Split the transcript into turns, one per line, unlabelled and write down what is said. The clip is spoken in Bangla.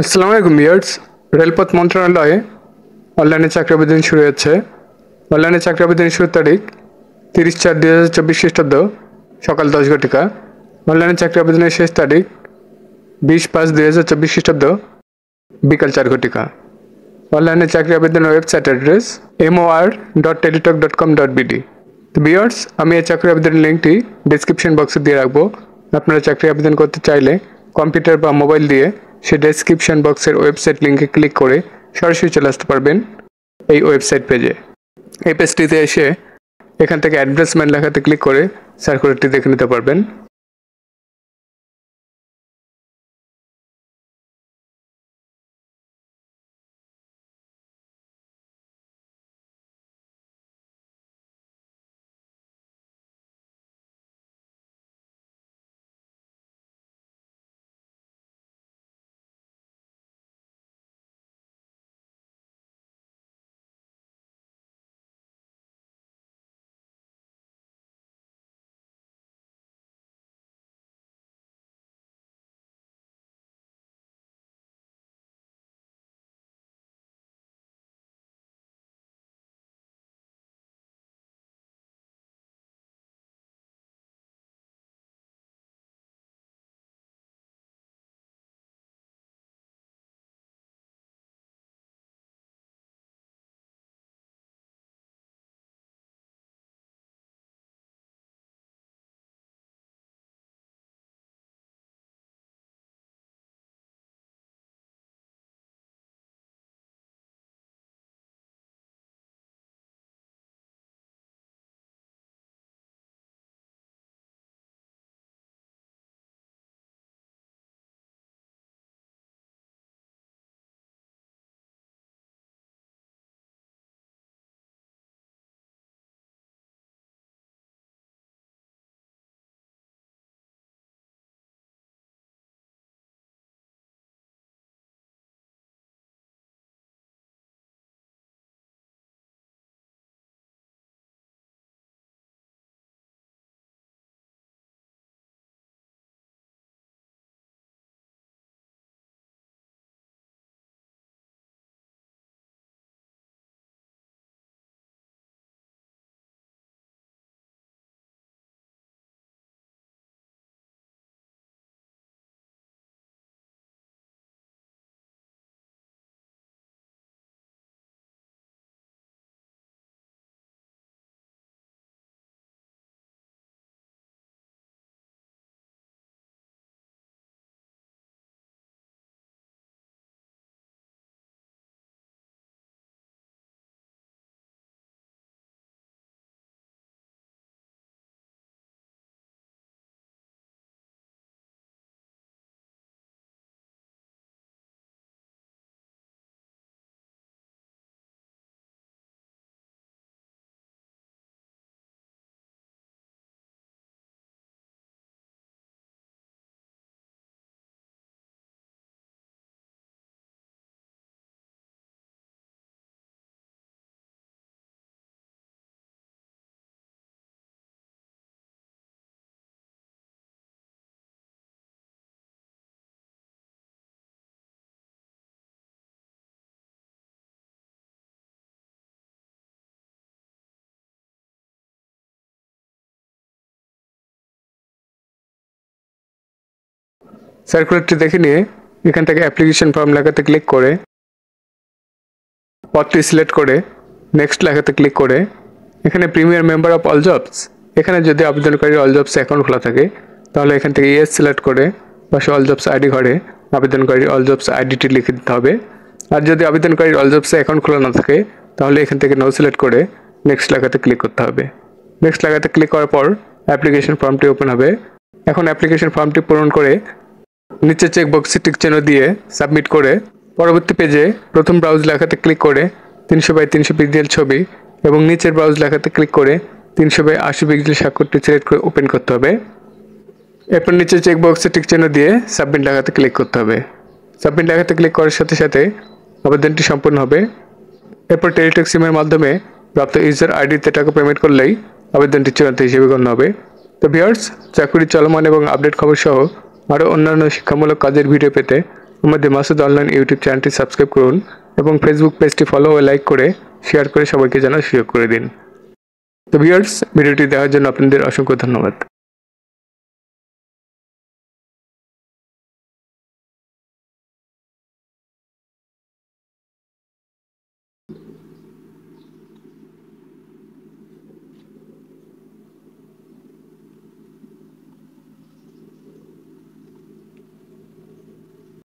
আসসালামু আলাইকুম ইয়ার্স রেলপথ মন্ত্রণালয়ে অনলাইনে চাকরি আবেদন শুরু হয়েছে অনলাইনে চাকরি আবেদন শুরুর তারিখ তিরিশ চার দুই হাজার চব্বিশ খ্রিস্টাব্দ সকাল দশ ঘটিকা অনলাইনে চাকরি আবেদনের শেষ তারিখ বিশ পাঁচ দুই হাজার চব্বিশ খ্রিস্টাব্দ বিকাল চার ঘটিকা অনলাইনে চাকরি আবেদনের website address MOR dot Teletalk dot com dot BD তো বিয়ার্স আমি এই চাকরি আবেদনের লিঙ্কটি ডিসক্রিপশন বক্সে দিয়ে রাখবো আপনারা চাকরি আবেদন করতে চাইলে কম্পিউটার বা মোবাইল দিয়ে সে ডেসক্রিপশান বক্সের ওয়েবসাইট লিঙ্কে ক্লিক করে সরাসরি চলে আসতে পারবেন এই ওয়েবসাইট পেজে
এই পেজটিতে এসে এখান থেকে অ্যাডভার্টাইজমেন্ট লেখাতে ক্লিক করে সার্কুলারটি দেখে নিতে পারবেন সার্কুলারটি দেখে নিয়ে এখান থেকে অ্যাপ্লিকেশন ফর্ম লেখাতে ক্লিক করে পথটি সিলেক্ট করে নেক্সট লেখাতে
ক্লিক করে এখানে premier member of all jobs এখানে যদি আবেদনকারীর অল জবস অ্যাকাউন্ট খোলা থাকে তাহলে এখান থেকে ইয়েস সিলেক্ট করে পাশে অল জবস আইডি ঘরে আবেদনকারীর অল জবস আইডিটি লিখে দিতে হবে আর যদি আবেদনকারীর অল জবসে অ্যাকাউন্ট খোলা না থাকে তাহলে এখান থেকে নো সিলেক্ট করে নেক্সট লেখাতে ক্লিক করতে হবে নেক্সট লেখাতে ক্লিক করার পর অ্যাপ্লিকেশন ফর্মটি ওপেন হবে এখন অ্যাপ্লিকেশন ফর্মটি পূরণ করে নিচে চেকবক্সে টিক চেন দিয়ে সাবমিট করে পরবর্তী পেজে প্রথম ব্রাউজ লেখাতে ক্লিক করে তিনশো বাই তিনশো পিক্সেল ছবি এবং নিচের ব্রাউজ লেখাতে ক্লিক করে তিনশো বাই আশি পিক্সেল স্বাক্ষরটি সিলেক্ট করে ওপেন করতে হবে এরপর নিচে চেকবক্সে টিক চিহ্ন দিয়ে সাবমিট লেখাতে ক্লিক করতে হবে সাবমিট লেখাতে ক্লিক করার সাথে সাথে আবেদনটি সম্পূর্ণ হবে এরপর টেলিটেক সিমের মাধ্যমে প্রাপ্ত ইউজার আইডিতে টাকা পেমেন্ট করলেই আবেদনটি চূড়ান্ত হিসেবে গণ্য হবে তো ভিওর্স চাকরি চলমান এবং আপডেট খবর সহ আরও অন্যান্য শিক্ষামূলক কাজের ভিডিও পেতে আমাদের মাসুদ অনলাইন ইউটিউব চ্যানেলটি সাবস্ক্রাইব করুন এবং ফেসবুক পেজটি ফলো ও লাইক করে শেয়ার করে সবাইকে জানার সুযোগ
করে দিন তো ভিউয়ার্স ভিডিওটি দেওয়ার জন্য আপনাদের অসংখ্য ধন্যবাদ